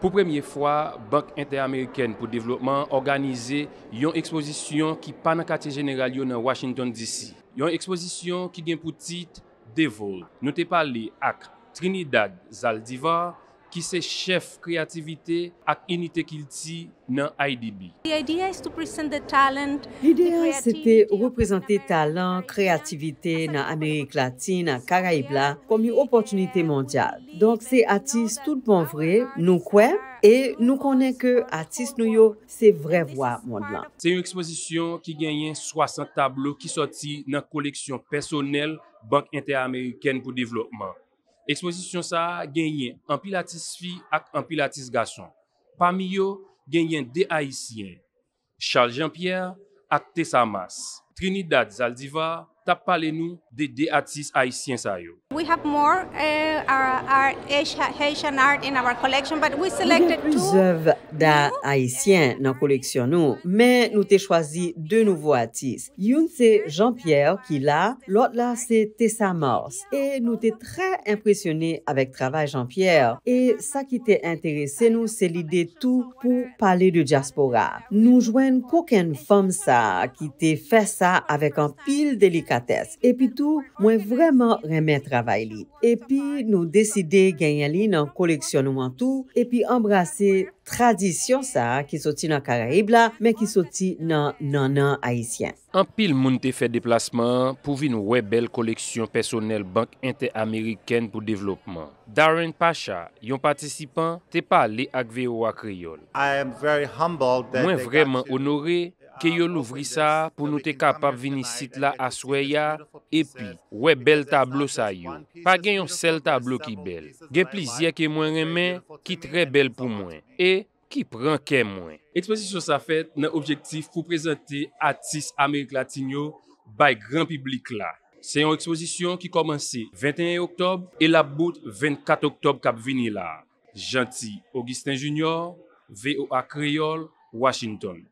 Pou premye fwa, Bank Inter-Ameriken pou Devlopman organize yon ekspozisyon ki pa nan kate jeneral yo nan Washington DC. Yon ekspozisyon ki gen pou tit Devol. Note pali ak Trinidad Zaldivar. ki se chef kreativite ak enite kil ti nan IDB. L'idea se te reprezenter talant, kreativite nan Amerik Latine, nan Karaibla, komi opotunite mondial. Donk se atis tout bon vre, nou kwe, e nou konen ke atis nou yo se vre vwa mondlan. Se yon ekspozisyon ki genyen 60 tablo ki soti nan koleksyon personel Bank Interamerikene pou Devlopman. Ekspozisyon sa genyen anpilatis fi ak anpilatis gason. Pamiyo genyen de haisyen, Charles Jean-Pierre ak Tessa Mas, Trinidad Zaldivar, ta pale nou de de atis Haitien sa yo. We have more eh, Haitian art in our collection but we selected two. Nou presev da Haitien nan koleksyon nou men nou te chwazi de nouvo atis. Youn se Jean-Pierre ki la, lot la se Tessa Morse e nou te tre impressione avek travay Jean-Pierre e sa ki te interese nou se li de tou pou pale de diaspora. Nou jwen koken fom sa ki te fe sa avek an pil delika Epi tou, mwen vreman remen travay li. Epi nou deside genyen li nan koleksyonouman tou, epi embrase tradisyon sa ki soti nan Karayibla, men ki soti nan nanan Haitien. An pil moun te fe deplasman pou vi nou webel koleksyon personel Bank Inter-American pou Devlopman. Darren Pasha, yon patisipan, te pa li akve ou akriyon. Mwen vreman onore... Ke yo louvri sa pou nou te kapap vini sit la aswaya E pi, we bel tablo sa yon Pa gen yon sel tablo ki bel Gen plizye ke mwen remen ki tre bel pou mwen E ki pran ke mwen Exposition sa fèt nan objektif pou prezente artiste Amerik Latinyo Bay gran publik la Se yon exposition ki komanse 21 Oktob E la bout 24 Oktob kap vini la Janti, Augustin Junior, VOA Kriol, Washington